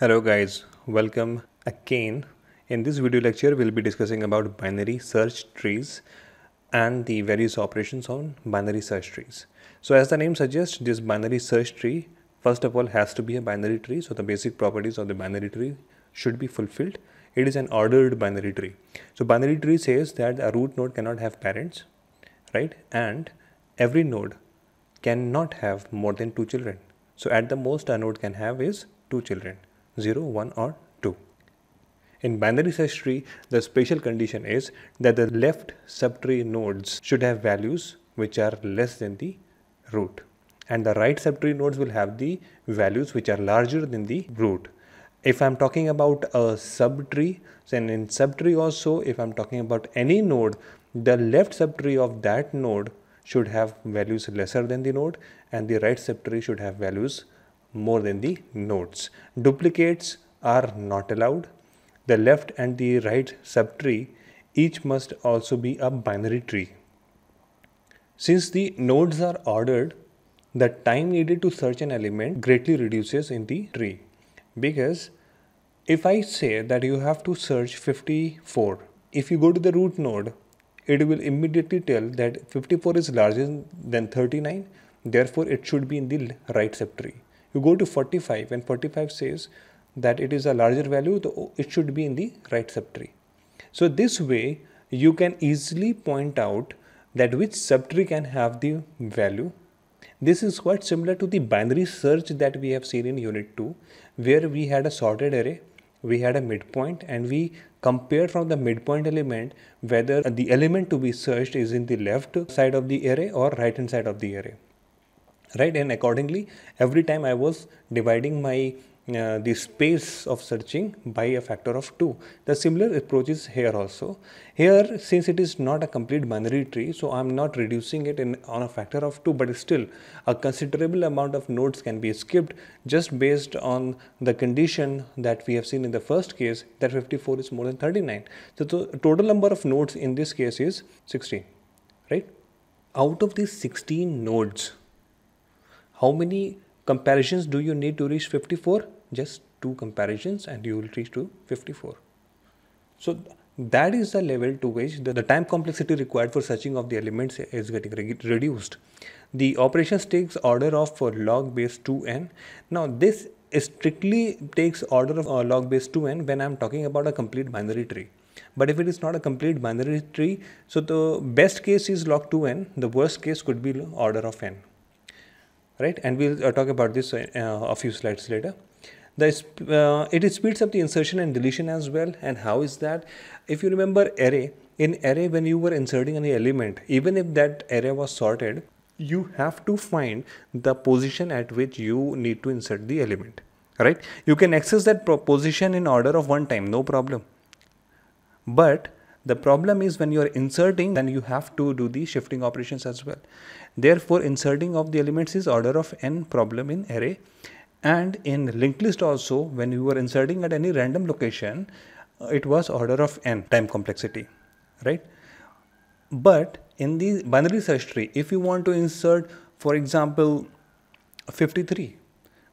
Hello guys, welcome again. In this video lecture, we'll be discussing about binary search trees and the various operations on binary search trees. So as the name suggests, this binary search tree, first of all, has to be a binary tree. So the basic properties of the binary tree should be fulfilled. It is an ordered binary tree. So binary tree says that a root node cannot have parents, right? And every node cannot have more than two children. So at the most a node can have is two children 0, 1 or 2. In binary search tree, the special condition is that the left subtree nodes should have values which are less than the root and the right subtree nodes will have the values which are larger than the root. If I'm talking about a subtree, then in subtree also, if I'm talking about any node, the left subtree of that node should have values lesser than the node and the right subtree should have values more than the nodes. Duplicates are not allowed. The left and the right subtree each must also be a binary tree. Since the nodes are ordered, the time needed to search an element greatly reduces in the tree because if I say that you have to search 54, if you go to the root node, it will immediately tell that 54 is larger than 39, therefore it should be in the right subtree. You go to 45 and 45 says that it is a larger value, the, it should be in the right subtree. So this way you can easily point out that which subtree can have the value. This is quite similar to the binary search that we have seen in unit 2 where we had a sorted array, we had a midpoint and we compared from the midpoint element whether the element to be searched is in the left side of the array or right hand side of the array right and accordingly every time i was dividing my uh, the space of searching by a factor of 2. The similar approach is here also. Here since it is not a complete binary tree so I am not reducing it in, on a factor of 2 but still a considerable amount of nodes can be skipped just based on the condition that we have seen in the first case that 54 is more than 39. So the total number of nodes in this case is 16 right. Out of these 16 nodes how many comparisons do you need to reach 54 just two comparisons and you will reach to 54 so that is the level to which the, the time complexity required for searching of the elements is getting re reduced the operations takes order of for log base 2n now this strictly takes order of uh, log base 2n when i'm talking about a complete binary tree but if it is not a complete binary tree so the best case is log 2n the worst case could be order of n right? And we'll uh, talk about this uh, uh, a few slides later. The, it speeds up the insertion and deletion as well. And how is that? If you remember array, in array when you were inserting any element, even if that array was sorted, you have to find the position at which you need to insert the element right you can access that position in order of one time no problem but the problem is when you are inserting, then you have to do the shifting operations as well. Therefore, inserting of the elements is order of n problem in array. And in linked list also, when you were inserting at any random location, uh, it was order of n time complexity, right? But in the binary search tree, if you want to insert, for example, 53,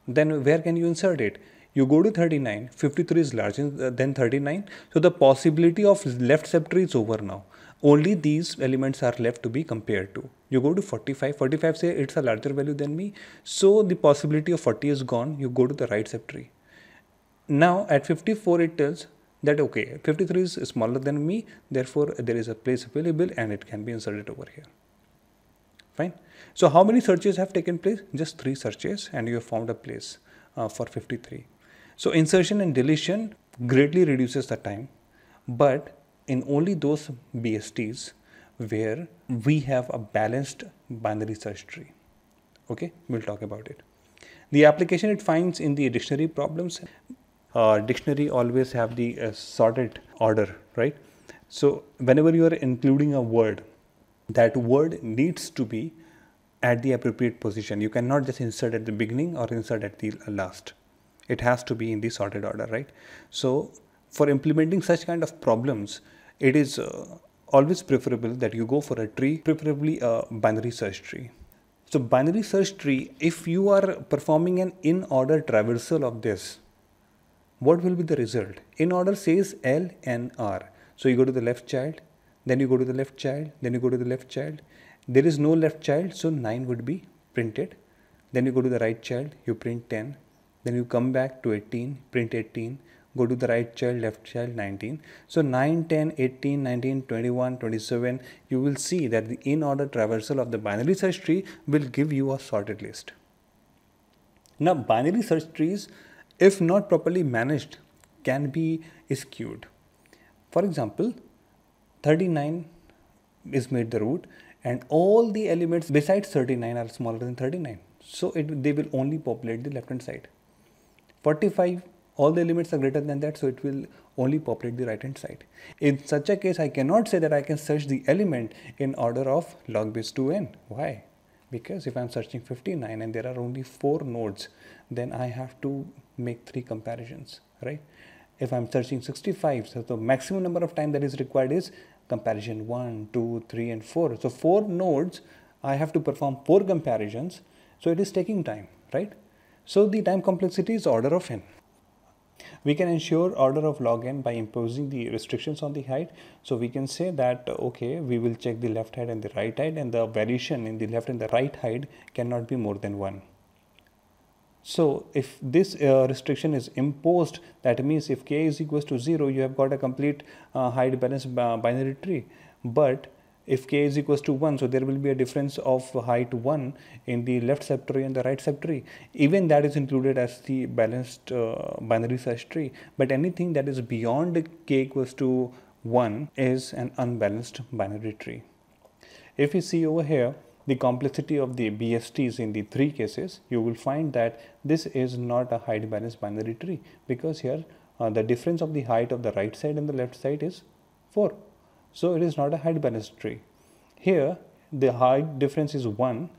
then where can you insert it? you go to 39 53 is larger uh, than 39 so the possibility of left subtree is over now only these elements are left to be compared to you go to 45 45 say it's a larger value than me so the possibility of 40 is gone you go to the right subtree now at 54 it tells that okay 53 is smaller than me therefore there is a place available and it can be inserted over here fine so how many searches have taken place just three searches and you have found a place uh, for 53 so insertion and deletion greatly reduces the time, but in only those BSTs where we have a balanced binary search tree. Okay, we'll talk about it. The application it finds in the dictionary problems. Uh, dictionary always have the uh, sorted order, right? So whenever you are including a word, that word needs to be at the appropriate position. You cannot just insert at the beginning or insert at the last it has to be in the sorted order right so for implementing such kind of problems it is uh, always preferable that you go for a tree preferably a binary search tree so binary search tree if you are performing an in order traversal of this what will be the result in order says L N R. so you go to the left child then you go to the left child then you go to the left child there is no left child so 9 would be printed then you go to the right child you print 10 then you come back to 18 print 18 go to the right child left child 19 so 9 10 18 19 21 27 you will see that the in order traversal of the binary search tree will give you a sorted list now binary search trees if not properly managed can be skewed for example 39 is made the root and all the elements besides 39 are smaller than 39 so it they will only populate the left hand side 45 all the elements are greater than that so it will only populate the right hand side. In such a case I cannot say that I can search the element in order of log base 2n. Why? Because if I am searching 59 and there are only 4 nodes then I have to make 3 comparisons right. If I am searching 65 so the maximum number of time that is required is comparison 1, 2, 3 and 4. So 4 nodes I have to perform 4 comparisons so it is taking time right. So the time complexity is order of n. We can ensure order of log n by imposing the restrictions on the height. So we can say that okay, we will check the left height and the right height and the variation in the left and the right height cannot be more than 1. So if this uh, restriction is imposed, that means if k is equals to 0, you have got a complete uh, height balance uh, binary tree. But if k is equals to 1 so there will be a difference of height 1 in the left subtree and the right subtree even that is included as the balanced uh, binary search tree but anything that is beyond k equals to 1 is an unbalanced binary tree if you see over here the complexity of the BSTs in the three cases you will find that this is not a height balanced binary tree because here uh, the difference of the height of the right side and the left side is 4 so it is not a height balanced tree. Here the height difference is 1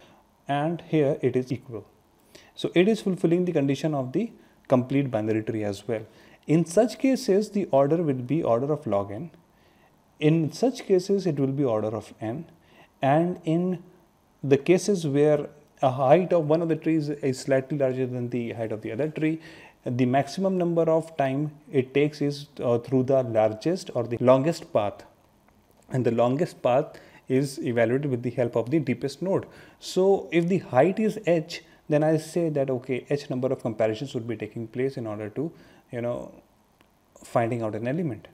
and here it is equal. So it is fulfilling the condition of the complete binary tree as well. In such cases the order will be order of log n. In such cases it will be order of n and in the cases where a height of one of the trees is slightly larger than the height of the other tree the maximum number of time it takes is uh, through the largest or the longest path and the longest path is evaluated with the help of the deepest node. So if the height is h, then I say that okay, h number of comparisons would be taking place in order to you know finding out an element.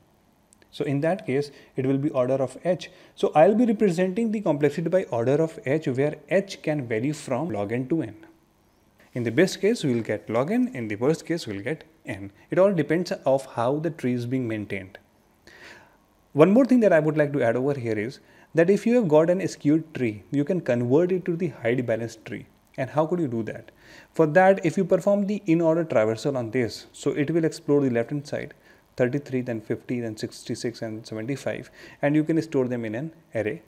So in that case, it will be order of h. So I'll be representing the complexity by order of h, where h can vary from log n to n. In the best case, we will get log n. In the worst case, we will get n. It all depends of how the tree is being maintained. One more thing that I would like to add over here is that if you have got an skewed tree, you can convert it to the height balanced tree. And how could you do that? For that, if you perform the in-order traversal on this, so it will explore the left-hand side, 33, then 50, then 66 and 75 and you can store them in an array.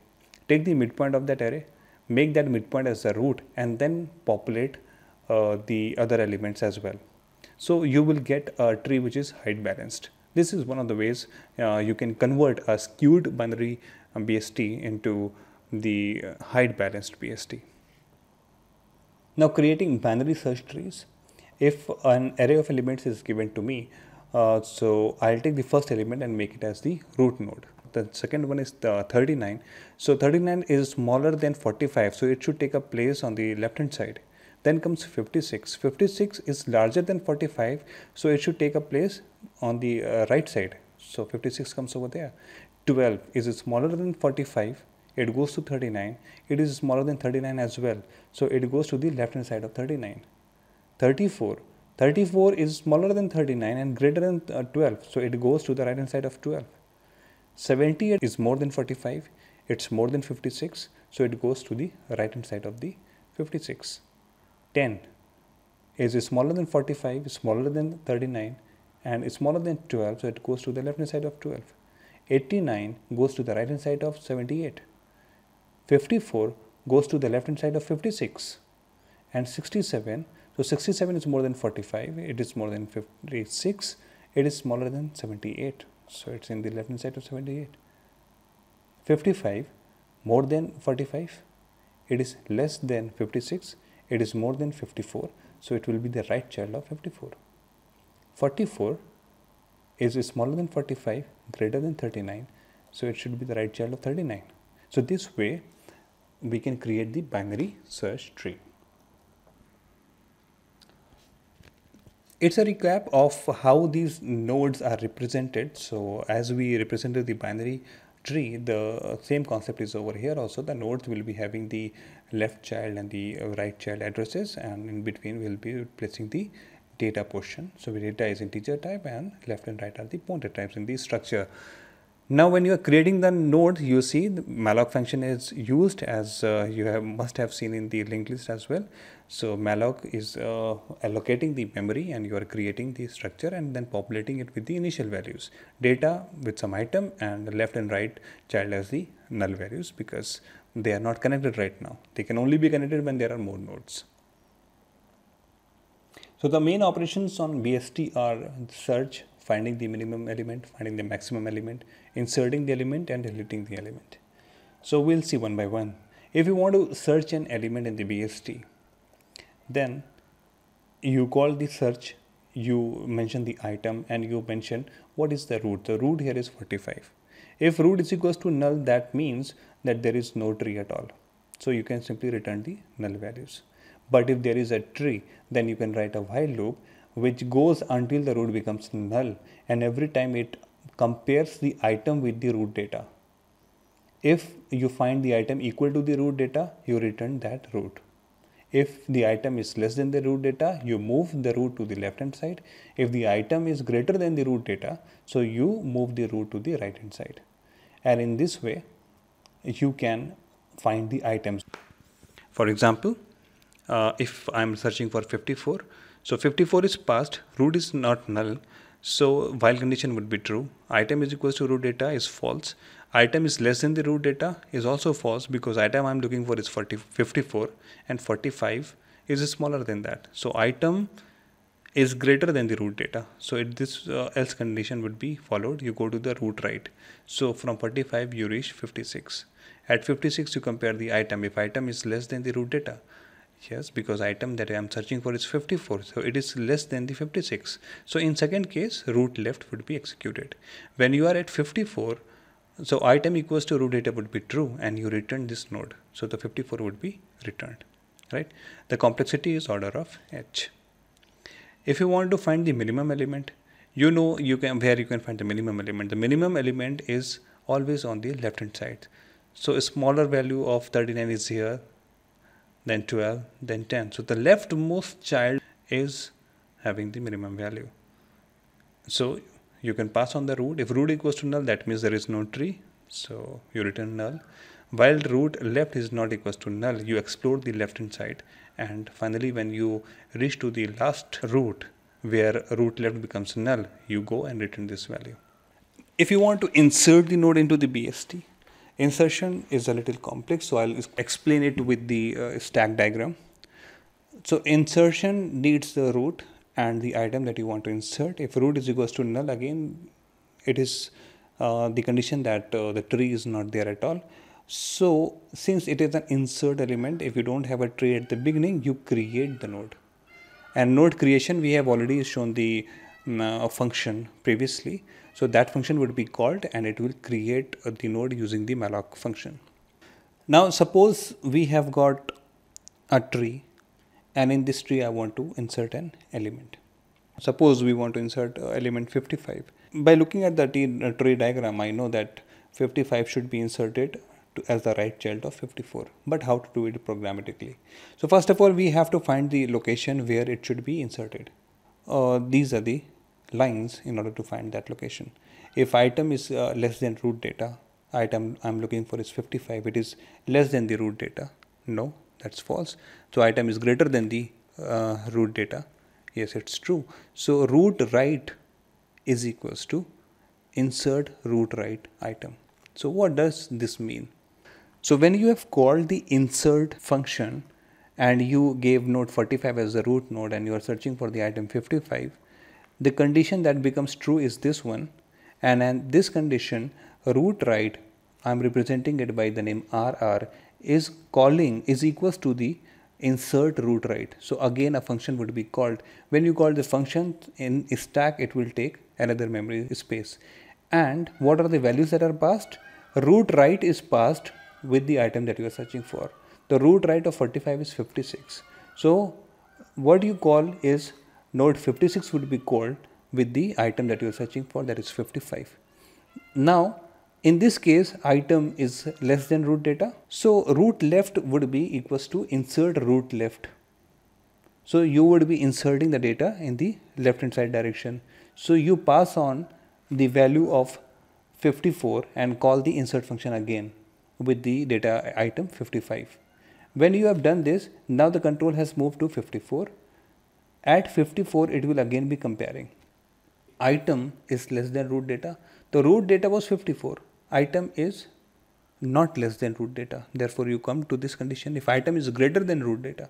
Take the midpoint of that array, make that midpoint as the root and then populate uh, the other elements as well. So you will get a tree which is height balanced. This is one of the ways uh, you can convert a skewed binary BST into the uh, height balanced BST. Now creating binary search trees, if an array of elements is given to me, uh, so I'll take the first element and make it as the root node. The second one is the 39. So 39 is smaller than 45, so it should take a place on the left hand side. Then comes 56. 56 is larger than 45, so it should take a place on the uh, right side. So 56 comes over there. 12 is smaller than 45. It goes to 39. It is smaller than 39 as well. So it goes to the left hand side of 39. 34. 34 is smaller than 39 and greater than uh, 12. So it goes to the right hand side of 12. 78 is more than 45. It's more than 56. So it goes to the right hand side of the 56. 10 is smaller than 45, smaller than 39 and it's smaller than 12 so it goes to the left hand side of 12 89 goes to the right hand side of 78 54 goes to the left hand side of 56 and 67 so 67 is more than 45 it is more than 56 it is smaller than 78 so it's in the left hand side of 78 55 more than 45 it is less than 56 it is more than 54 so it will be the right child of 54 44 is smaller than 45 greater than 39 so it should be the right child of 39 so this way we can create the binary search tree it's a recap of how these nodes are represented so as we represented the binary tree the same concept is over here also the nodes will be having the left child and the right child addresses and in between we'll be placing the data portion. So, the data is integer type and left and right are the pointer types in the structure. Now, when you are creating the node, you see the malloc function is used as uh, you have must have seen in the linked list as well. So, malloc is uh, allocating the memory and you are creating the structure and then populating it with the initial values, data with some item and left and right child as the null values because they are not connected right now. They can only be connected when there are more nodes. So the main operations on BST are search, finding the minimum element, finding the maximum element, inserting the element and deleting the element. So we'll see one by one. If you want to search an element in the BST, then you call the search, you mention the item and you mention what is the root. The root here is 45. If root is equals to null, that means that there is no tree at all. So you can simply return the null values. But if there is a tree, then you can write a while loop which goes until the root becomes null and every time it compares the item with the root data. If you find the item equal to the root data, you return that root. If the item is less than the root data, you move the root to the left hand side. If the item is greater than the root data, so you move the root to the right hand side. And in this way, you can find the items. For example, uh, if I'm searching for 54. So 54 is passed, root is not null. So while condition would be true, item is equals to root data is false. Item is less than the root data is also false because item I'm looking for is 40, 54 and 45 is smaller than that. So item is greater than the root data. So this uh, else condition would be followed, you go to the root right. So from 45 you reach 56. At 56 you compare the item. If item is less than the root data, yes because item that i am searching for is 54 so it is less than the 56 so in second case root left would be executed when you are at 54 so item equals to root data would be true and you return this node so the 54 would be returned right the complexity is order of h if you want to find the minimum element you know you can where you can find the minimum element the minimum element is always on the left hand side so a smaller value of 39 is here then 12, then 10. So the leftmost child is having the minimum value. So you can pass on the root. If root equals to null, that means there is no tree. So you return null. While root left is not equals to null, you explore the left hand side. And finally, when you reach to the last root, where root left becomes null, you go and return this value. If you want to insert the node into the BST, Insertion is a little complex, so I'll explain it with the uh, stack diagram. So insertion needs the root and the item that you want to insert. If root is equals to null, again, it is uh, the condition that uh, the tree is not there at all. So since it is an insert element, if you don't have a tree at the beginning, you create the node. And node creation, we have already shown the mm, uh, function previously. So that function would be called and it will create the node using the malloc function. Now suppose we have got a tree and in this tree I want to insert an element. Suppose we want to insert uh, element 55. By looking at the uh, tree diagram I know that 55 should be inserted to, as the right child of 54 but how to do it programmatically so first of all we have to find the location where it should be inserted uh, these are the lines in order to find that location. If item is uh, less than root data, item I'm looking for is 55, it is less than the root data. No, that's false. So item is greater than the uh, root data. Yes, it's true. So root right is equals to insert root right item. So what does this mean? So when you have called the insert function and you gave node 45 as the root node and you are searching for the item 55, the condition that becomes true is this one and, and this condition root right I am representing it by the name RR is calling is equals to the insert root right. So again a function would be called. When you call the function in stack it will take another memory space. And what are the values that are passed? Root right is passed with the item that you are searching for. The root right of 45 is 56. So what you call is node 56 would be called with the item that you are searching for that is 55. Now in this case item is less than root data. So root left would be equals to insert root left. So you would be inserting the data in the left hand side direction. So you pass on the value of 54 and call the insert function again with the data item 55. When you have done this, now the control has moved to 54 at 54, it will again be comparing. Item is less than root data. The root data was 54. Item is not less than root data. Therefore, you come to this condition. If item is greater than root data,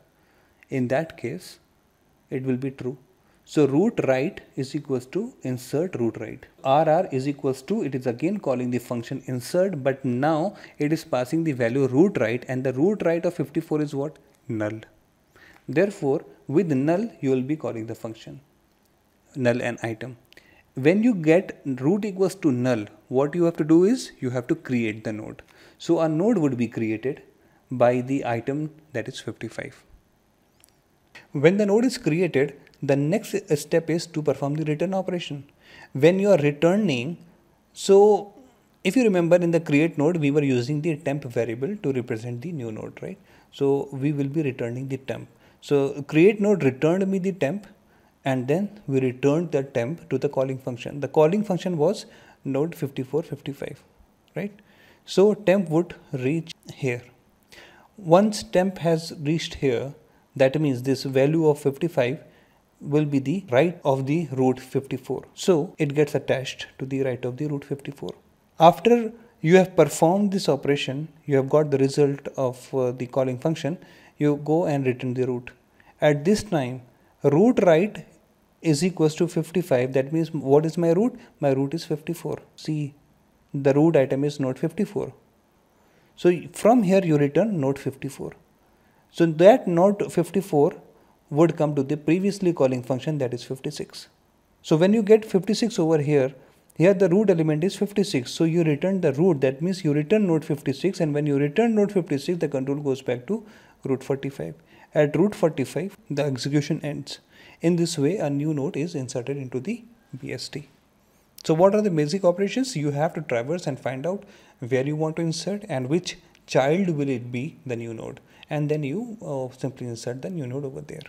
in that case, it will be true. So root right is equals to insert root right. RR is equals to it is again calling the function insert but now it is passing the value root right and the root right of 54 is what? Null. Therefore, with null you will be calling the function null an item. When you get root equals to null, what you have to do is you have to create the node. So a node would be created by the item that is 55. When the node is created, the next step is to perform the return operation. When you are returning, so if you remember in the create node, we were using the temp variable to represent the new node, right? So we will be returning the temp. So create node returned me the temp and then we returned the temp to the calling function. The calling function was node 5455, right? So temp would reach here. Once temp has reached here, that means this value of 55 will be the right of the root 54. So it gets attached to the right of the root 54. After you have performed this operation, you have got the result of uh, the calling function you go and return the root. At this time, root right is equals to 55. That means what is my root? My root is 54. See, the root item is node 54. So from here you return node 54. So that node 54 would come to the previously calling function that is 56. So when you get 56 over here, here the root element is 56. So you return the root that means you return node 56 and when you return node 56 the control goes back to root 45. At root 45, the execution ends. In this way, a new node is inserted into the BST. So what are the basic operations? You have to traverse and find out where you want to insert and which child will it be the new node and then you uh, simply insert the new node over there.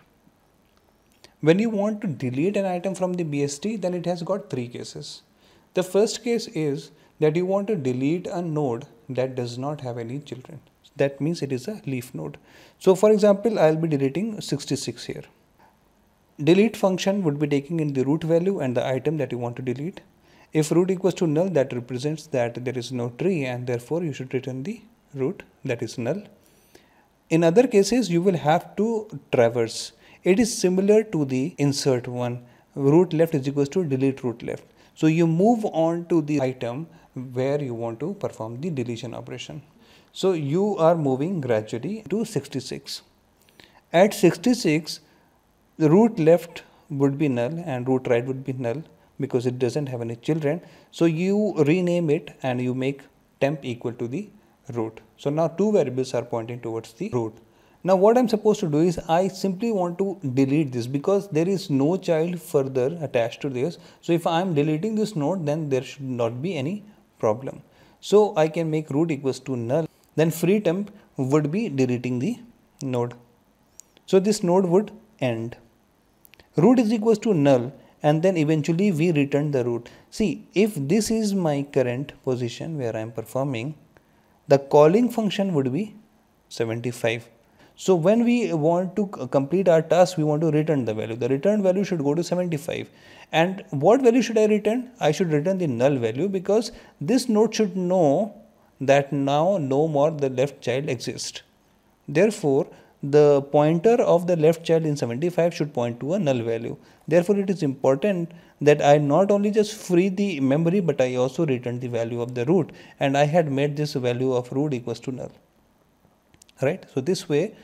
When you want to delete an item from the BST then it has got three cases. The first case is that you want to delete a node that does not have any children that means it is a leaf node. So for example, I'll be deleting 66 here. Delete function would be taking in the root value and the item that you want to delete. If root equals to null, that represents that there is no tree and therefore you should return the root that is null. In other cases, you will have to traverse. It is similar to the insert one. Root left is equals to delete root left. So you move on to the item where you want to perform the deletion operation. So you are moving gradually to 66. At 66, the root left would be null and root right would be null because it doesn't have any children. So you rename it and you make temp equal to the root. So now two variables are pointing towards the root. Now what I'm supposed to do is I simply want to delete this because there is no child further attached to this. So if I'm deleting this node then there should not be any problem. So I can make root equals to null then free temp would be deleting the node so this node would end root is equals to null and then eventually we return the root see if this is my current position where i am performing the calling function would be 75 so when we want to complete our task, we want to return the value. The return value should go to 75. And what value should I return? I should return the null value because this node should know that now no more the left child exists. Therefore, the pointer of the left child in 75 should point to a null value. Therefore, it is important that I not only just free the memory but I also return the value of the root and I had made this value of root equals to null. Right. So, this way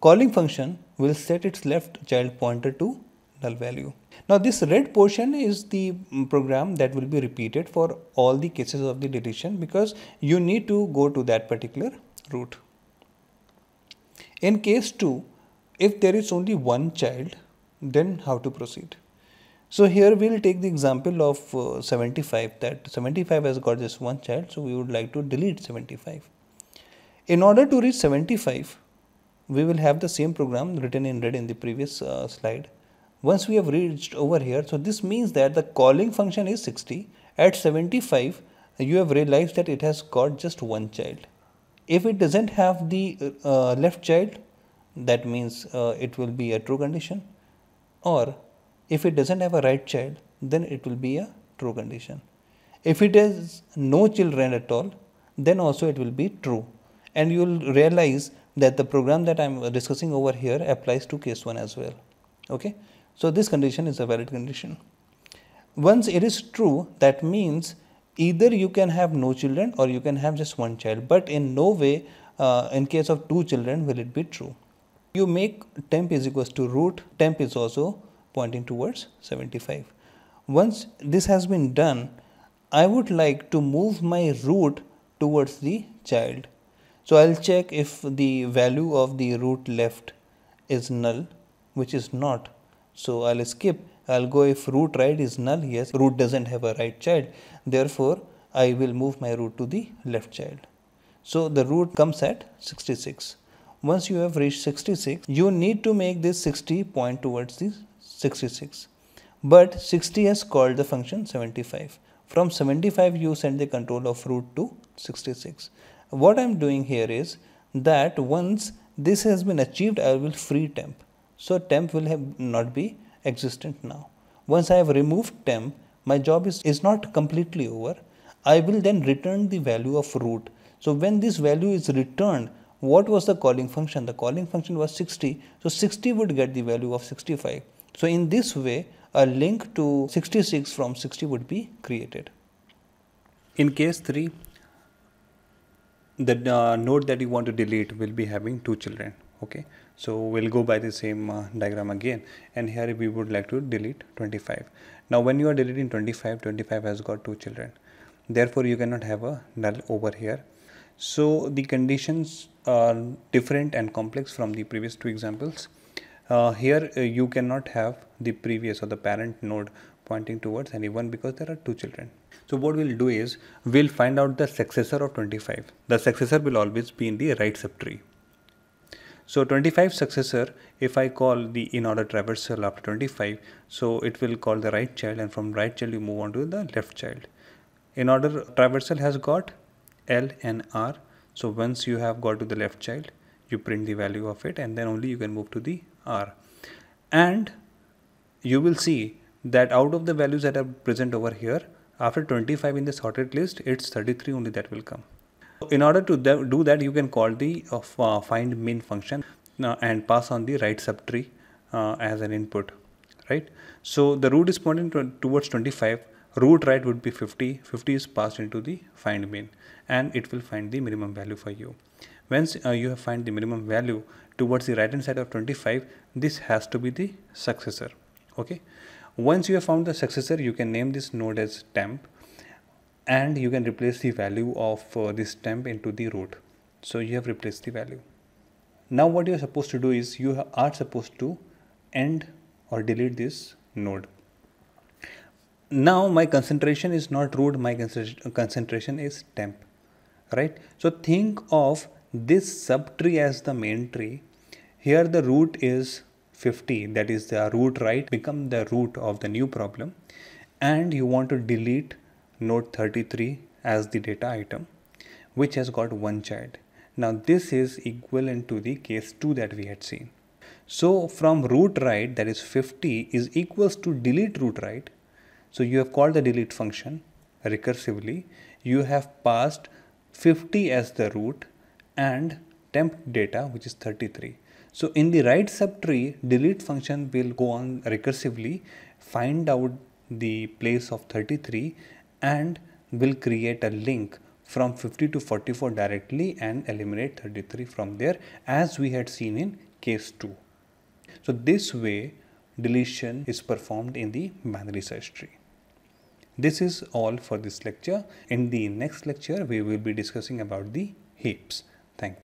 calling function will set its left child pointer to null value. Now this red portion is the mm, program that will be repeated for all the cases of the deletion because you need to go to that particular root. In case 2, if there is only one child, then how to proceed? So here we will take the example of uh, 75 that 75 has got just one child so we would like to delete 75. In order to reach 75 we will have the same program written in red in the previous uh, slide once we have reached over here, so this means that the calling function is 60. At 75, you have realized that it has got just one child. If it doesn't have the uh, left child, that means uh, it will be a true condition. Or if it doesn't have a right child, then it will be a true condition. If it has no children at all, then also it will be true. And you will realize that the program that I am discussing over here applies to case 1 as well. Okay. So this condition is a valid condition. Once it is true, that means either you can have no children or you can have just one child, but in no way, uh, in case of two children, will it be true. You make temp is equals to root, temp is also pointing towards 75. Once this has been done, I would like to move my root towards the child. So I'll check if the value of the root left is null, which is not so I'll skip. I'll go if root right is null. Yes, root doesn't have a right child. Therefore, I will move my root to the left child. So the root comes at 66. Once you have reached 66, you need to make this 60 point towards the 66. But 60 has called the function 75. From 75, you send the control of root to 66. What I'm doing here is that once this has been achieved, I will free temp. So temp will have not be existent now. Once I have removed temp, my job is, is not completely over. I will then return the value of root. So when this value is returned, what was the calling function? The calling function was 60. So 60 would get the value of 65. So in this way, a link to 66 from 60 would be created. In case 3, the uh, node that you want to delete will be having two children. Okay so we'll go by the same uh, diagram again and here we would like to delete 25 now when you are deleting 25 25 has got two children therefore you cannot have a null over here so the conditions are different and complex from the previous two examples uh, here uh, you cannot have the previous or the parent node pointing towards anyone because there are two children so what we'll do is we'll find out the successor of 25 the successor will always be in the right subtree so 25 successor, if I call the in-order traversal after 25, so it will call the right child and from right child you move on to the left child. In-order traversal has got L and R. So once you have got to the left child, you print the value of it and then only you can move to the R. And you will see that out of the values that are present over here, after 25 in the sorted list, it's 33 only that will come. In order to do that, you can call the uh, uh find min function uh, and pass on the right subtree uh, as an input, right? So the root is pointing to towards 25, root right would be 50, 50 is passed into the find min and it will find the minimum value for you. Once uh, you have find the minimum value towards the right hand side of 25, this has to be the successor, okay? Once you have found the successor, you can name this node as temp and you can replace the value of uh, this temp into the root so you have replaced the value now what you are supposed to do is you are supposed to end or delete this node now my concentration is not root my concentration is temp right so think of this subtree as the main tree here the root is 50 that is the root right become the root of the new problem and you want to delete node 33 as the data item which has got one child. Now this is equivalent to the case 2 that we had seen. So from root right that is 50 is equals to delete root right. So you have called the delete function recursively. You have passed 50 as the root and temp data which is 33. So in the right subtree delete function will go on recursively find out the place of 33 and will create a link from 50 to 44 directly and eliminate 33 from there as we had seen in case 2. So this way deletion is performed in the binary search tree. This is all for this lecture. In the next lecture we will be discussing about the heaps. Thank you.